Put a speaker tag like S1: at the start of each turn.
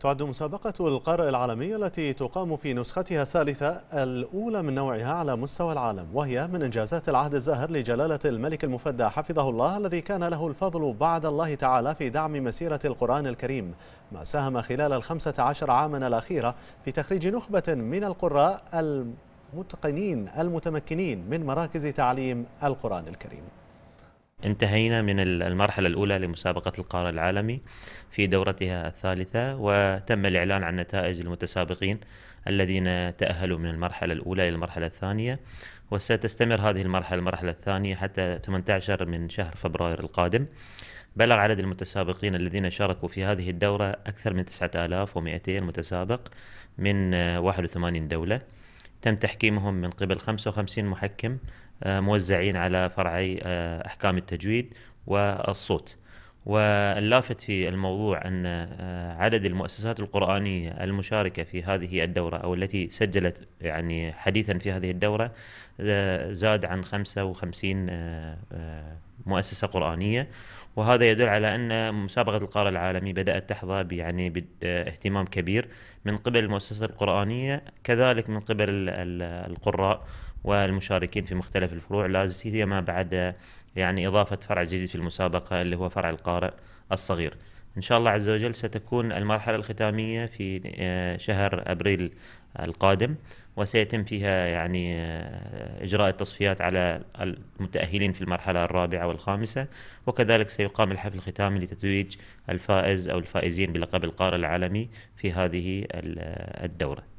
S1: تعد مسابقة القارئ العالمية التي تقام في نسختها الثالثة الأولى من نوعها على مستوى العالم وهي من إنجازات العهد الزاهر لجلالة الملك المفدى حفظه الله الذي كان له الفضل بعد الله تعالى في دعم مسيرة القرآن الكريم ما ساهم خلال الخمسة عشر عاما الأخيرة في تخريج نخبة من القراء المتقنين المتمكنين من مراكز تعليم القرآن الكريم
S2: انتهينا من المرحلة الأولى لمسابقة القارة العالمي في دورتها الثالثة وتم الإعلان عن نتائج المتسابقين الذين تأهلوا من المرحلة الأولى إلى المرحلة الثانية وستستمر هذه المرحلة المرحلة الثانية حتى 18 من شهر فبراير القادم بلغ عدد المتسابقين الذين شاركوا في هذه الدورة أكثر من 9200 متسابق من 81 دولة تم تحكيمهم من قبل 55 محكم آه، موزعين على فرعي آه، أحكام التجويد والصوت واللافت في الموضوع أن آه، عدد المؤسسات القرآنية المشاركة في هذه الدورة أو التي سجلت يعني حديثا في هذه الدورة آه، زاد عن 55 آه، مؤسسة قرآنية وهذا يدل على أن مسابقة القاره العالمي بدأت تحظى يعني باهتمام كبير من قبل المؤسسات القرآنية كذلك من قبل القراء والمشاركين في مختلف الفروع لا سيما بعد يعني إضافة فرع جديد في المسابقة اللي هو فرع القارئ الصغير إن شاء الله عز وجل ستكون المرحلة الختامية في آه، شهر أبريل القادم وسيتم فيها يعني آه، إجراء التصفيات على المتأهلين في المرحلة الرابعة والخامسة وكذلك سيقام الحفل الختامي لتتويج الفائز أو الفائزين بلقب القارئ العالمي في هذه آه، الدورة